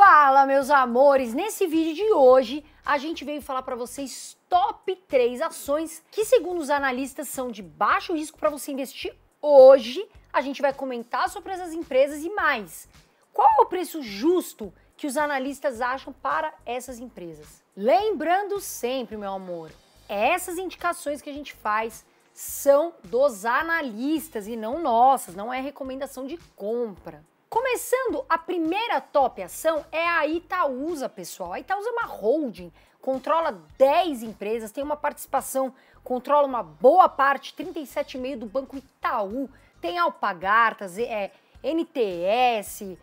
Fala, meus amores! Nesse vídeo de hoje, a gente veio falar para vocês top 3 ações que, segundo os analistas, são de baixo risco para você investir hoje. A gente vai comentar sobre essas empresas e mais. Qual é o preço justo que os analistas acham para essas empresas? Lembrando sempre, meu amor, essas indicações que a gente faz são dos analistas e não nossas, não é recomendação de compra. Começando, a primeira top ação é a Itaúsa, pessoal. A Itaúsa é uma holding, controla 10 empresas, tem uma participação, controla uma boa parte, 37,5% do Banco Itaú, tem Alpagartas, é, é NTS.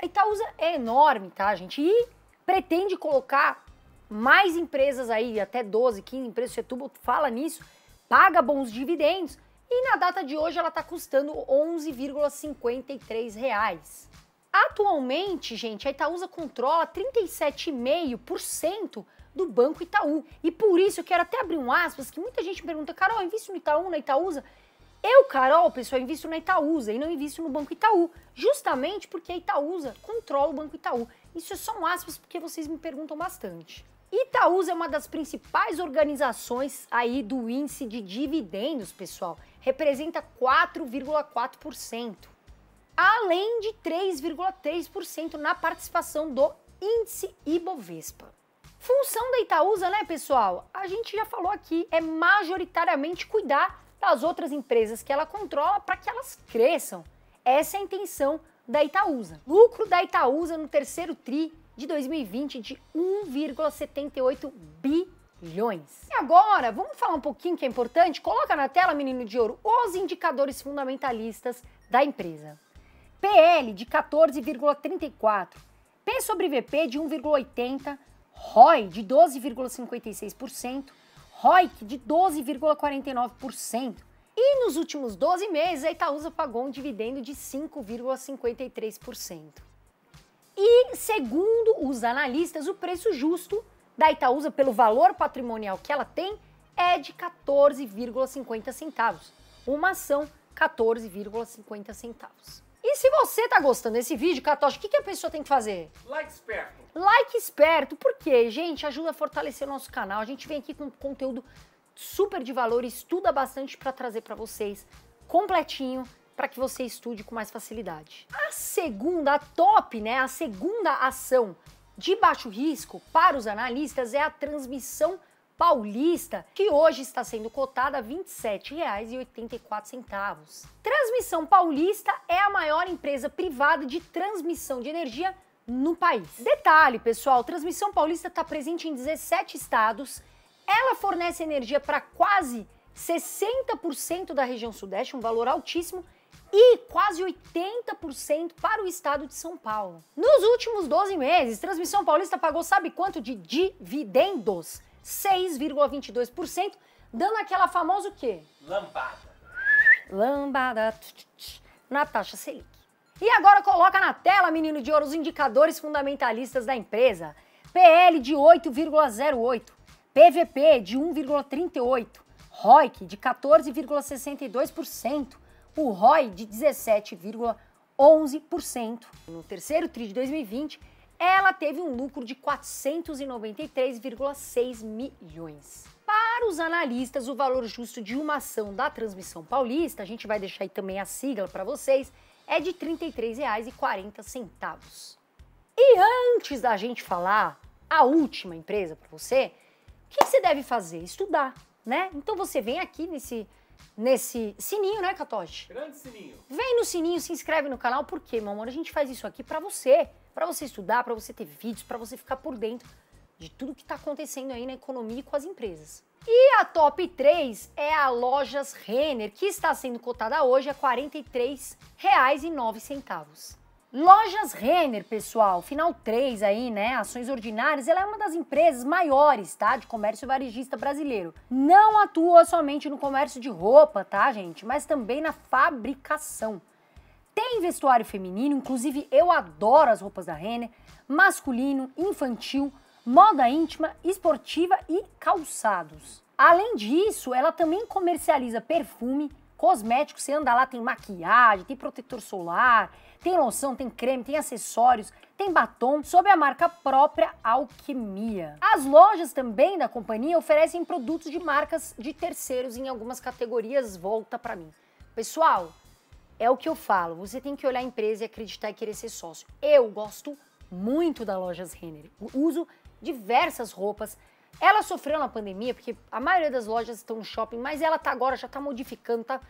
A Itaúsa é enorme, tá, gente? E pretende colocar mais empresas aí, até 12, 15 empresas, o Setúbal fala nisso, paga bons dividendos, e na data de hoje ela está custando R$ 11,53. Atualmente, gente, a Itaúsa controla 37,5% do Banco Itaú. E por isso eu quero até abrir um aspas, que muita gente me pergunta, Carol, invisto no Itaú, na Itaúsa? Eu, Carol, pessoal, invisto na Itaúsa e não invisto no Banco Itaú, justamente porque a Itaúsa controla o Banco Itaú. Isso é só um aspas porque vocês me perguntam bastante. Itaúsa é uma das principais organizações aí do índice de dividendos, pessoal. Representa 4,4%. Além de 3,3% na participação do índice Ibovespa. Função da Itaúsa, né, pessoal? A gente já falou aqui, é majoritariamente cuidar das outras empresas que ela controla para que elas cresçam. Essa é a intenção da Itaúsa. Lucro da Itaúsa no terceiro TRI de 2020 de 1,78 bilhões. E agora, vamos falar um pouquinho que é importante? Coloca na tela, menino de ouro, os indicadores fundamentalistas da empresa. PL de 14,34, P sobre VP de 1,80, ROI de 12,56%, ROIC de 12,49%. E nos últimos 12 meses, a Itaúsa pagou um dividendo de 5,53%. E, segundo os analistas, o preço justo da Itaúsa, pelo valor patrimonial que ela tem, é de 14,50 centavos. Uma ação, 14,50 centavos. E se você tá gostando desse vídeo, Catocha, o que, que a pessoa tem que fazer? Like esperto. Like esperto, porque, gente, ajuda a fortalecer o nosso canal. A gente vem aqui com conteúdo super de valor, estuda bastante para trazer para vocês completinho para que você estude com mais facilidade. A segunda, a top, né? A segunda ação de baixo risco para os analistas é a transmissão paulista, que hoje está sendo cotada a R$ 27,84. Transmissão Paulista é a maior empresa privada de transmissão de energia no país. Detalhe, pessoal, Transmissão Paulista está presente em 17 estados. Ela fornece energia para quase 60% da região sudeste, um valor altíssimo, e quase 80% para o estado de São Paulo. Nos últimos 12 meses, Transmissão Paulista pagou sabe quanto de dividendos? 6,22%, dando aquela famosa o quê? Lambada. Lambada na taxa Selic. E agora coloca na tela, menino de ouro, os indicadores fundamentalistas da empresa. PL de 8,08, PVP de 1,38, ROIC de 14,62%, o ROI de 17,11%. No terceiro TRI de 2020, ela teve um lucro de 493,6 milhões. Para os analistas, o valor justo de uma ação da Transmissão Paulista, a gente vai deixar aí também a sigla para vocês, é de R$ 33,40. E antes da gente falar a última empresa para você, o que você deve fazer? Estudar, né? Então você vem aqui nesse nesse sininho, né, Catote? Grande sininho. Vem no sininho, se inscreve no canal, porque, meu amor, a gente faz isso aqui para você, para você estudar, para você ter vídeos, para você ficar por dentro de tudo que está acontecendo aí na economia e com as empresas. E a top 3 é a Lojas Renner, que está sendo cotada hoje a R$ 43,09. Lojas Renner, pessoal, final 3 aí, né? Ações ordinárias, ela é uma das empresas maiores, tá? De comércio varejista brasileiro. Não atua somente no comércio de roupa, tá, gente? Mas também na fabricação. Tem vestuário feminino, inclusive eu adoro as roupas da Renner, masculino, infantil, moda íntima, esportiva e calçados. Além disso, ela também comercializa perfume, Cosmético, você anda lá, tem maquiagem, tem protetor solar, tem loção, tem creme, tem acessórios, tem batom, sob a marca própria Alquimia. As lojas também da companhia oferecem produtos de marcas de terceiros em algumas categorias. Volta para mim. Pessoal, é o que eu falo, você tem que olhar a empresa e acreditar e querer ser sócio. Eu gosto muito da Lojas Renner. Uso diversas roupas ela sofreu na pandemia, porque a maioria das lojas estão no shopping, mas ela tá agora, já tá modificando, tá,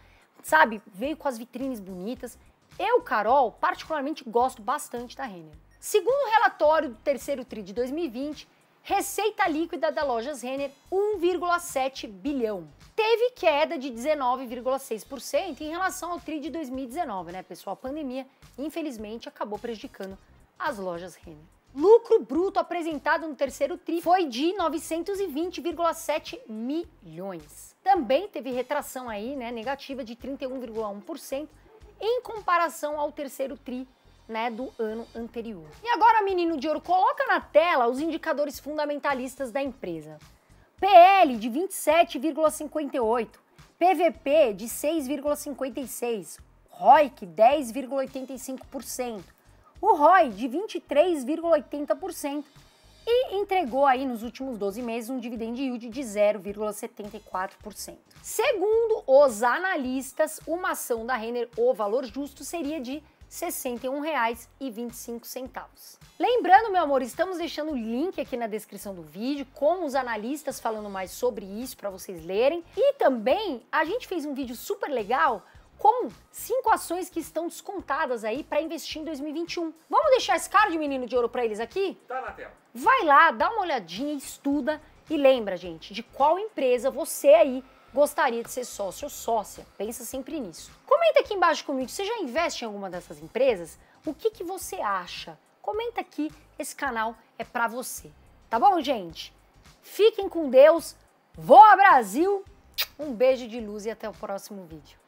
sabe? Veio com as vitrines bonitas. Eu, Carol, particularmente gosto bastante da Renner. Segundo o relatório do terceiro TRI de 2020, receita líquida da lojas Renner 1,7 bilhão. Teve queda de 19,6% em relação ao TRI de 2019, né, pessoal? A pandemia, infelizmente, acabou prejudicando as lojas Renner lucro bruto apresentado no terceiro TRI foi de 920,7 milhões. Também teve retração aí, né, negativa de 31,1% em comparação ao terceiro TRI né, do ano anterior. E agora, menino de ouro, coloca na tela os indicadores fundamentalistas da empresa. PL de 27,58, PVP de 6,56, ROIC 10,85%, o ROI de 23,80% e entregou aí nos últimos 12 meses um dividend yield de 0,74%. Segundo os analistas, uma ação da Renner, o valor justo seria de R$ 61,25. Lembrando, meu amor, estamos deixando o link aqui na descrição do vídeo com os analistas falando mais sobre isso para vocês lerem. E também a gente fez um vídeo super legal com cinco ações que estão descontadas aí para investir em 2021. Vamos deixar esse cara de menino de ouro para eles aqui? Tá na tela. Vai lá, dá uma olhadinha, estuda e lembra, gente, de qual empresa você aí gostaria de ser sócio ou sócia. Pensa sempre nisso. Comenta aqui embaixo comigo, você já investe em alguma dessas empresas? O que, que você acha? Comenta aqui, esse canal é para você. Tá bom, gente? Fiquem com Deus. Voa Brasil! Um beijo de luz e até o próximo vídeo.